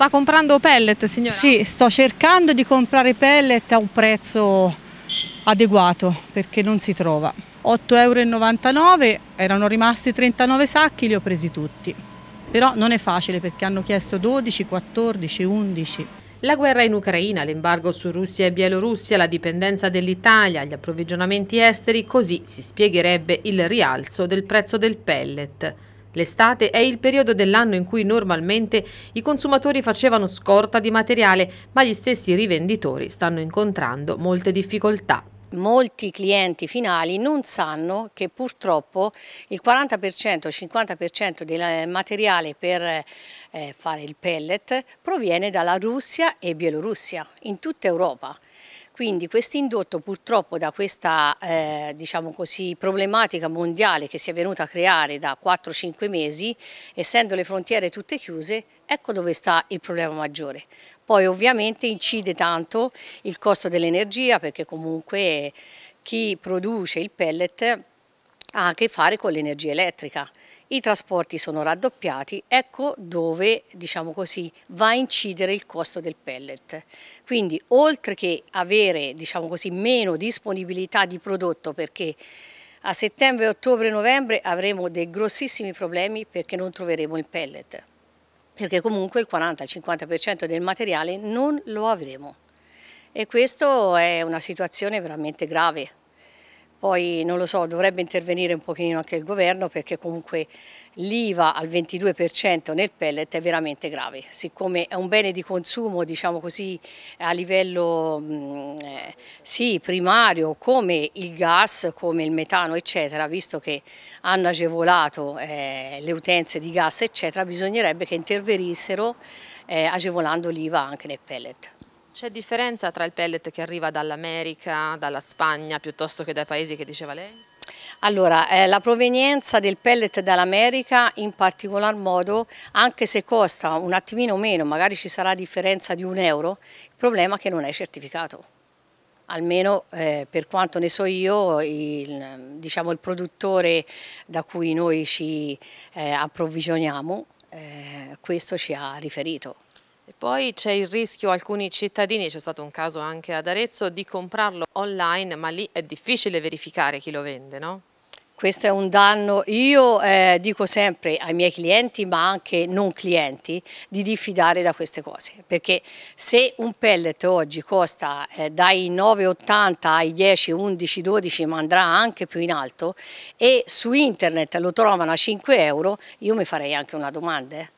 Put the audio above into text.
Sta comprando pellet, signora? Sì, sto cercando di comprare pellet a un prezzo adeguato perché non si trova. 8,99 euro, erano rimasti 39 sacchi, li ho presi tutti. Però non è facile perché hanno chiesto 12, 14, 11. La guerra in Ucraina, l'embargo su Russia e Bielorussia, la dipendenza dell'Italia, gli approvvigionamenti esteri, così si spiegherebbe il rialzo del prezzo del pellet. L'estate è il periodo dell'anno in cui normalmente i consumatori facevano scorta di materiale, ma gli stessi rivenditori stanno incontrando molte difficoltà molti clienti finali non sanno che purtroppo il 40% o 50% del materiale per eh, fare il pellet proviene dalla Russia e Bielorussia in tutta Europa. Quindi questo indotto purtroppo da questa eh, diciamo così, problematica mondiale che si è venuta a creare da 4-5 mesi, essendo le frontiere tutte chiuse, ecco dove sta il problema maggiore. Poi ovviamente incide tanto il costo dell'energia perché comunque chi produce il pellet ha a che fare con l'energia elettrica. I trasporti sono raddoppiati, ecco dove diciamo così, va a incidere il costo del pellet. Quindi oltre che avere diciamo così, meno disponibilità di prodotto perché a settembre, ottobre, novembre avremo dei grossissimi problemi perché non troveremo il pellet, perché comunque il 40-50% del materiale non lo avremo. E questa è una situazione veramente grave. Poi non lo so, dovrebbe intervenire un pochino anche il governo perché comunque l'IVA al 22% nel pellet è veramente grave, siccome è un bene di consumo diciamo così a livello mh, mm, eh, sì, primario come il gas, come il metano eccetera, visto che hanno agevolato eh, le utenze di gas eccetera, bisognerebbe che intervenissero eh, agevolando l'IVA anche nel pellet. C'è differenza tra il pellet che arriva dall'America, dalla Spagna, piuttosto che dai paesi che diceva lei? Allora, eh, la provenienza del pellet dall'America in particolar modo, anche se costa un attimino meno, magari ci sarà differenza di un euro, il problema è che non è certificato. Almeno eh, per quanto ne so io, il, diciamo, il produttore da cui noi ci eh, approvvigioniamo, eh, questo ci ha riferito. E poi c'è il rischio, alcuni cittadini, c'è stato un caso anche ad Arezzo, di comprarlo online, ma lì è difficile verificare chi lo vende, no? questo è un danno, io eh, dico sempre ai miei clienti ma anche non clienti di diffidare da queste cose perché se un pellet oggi costa eh, dai 9,80 ai 10, 11, 12 ma andrà anche più in alto e su internet lo trovano a 5 euro io mi farei anche una domanda eh.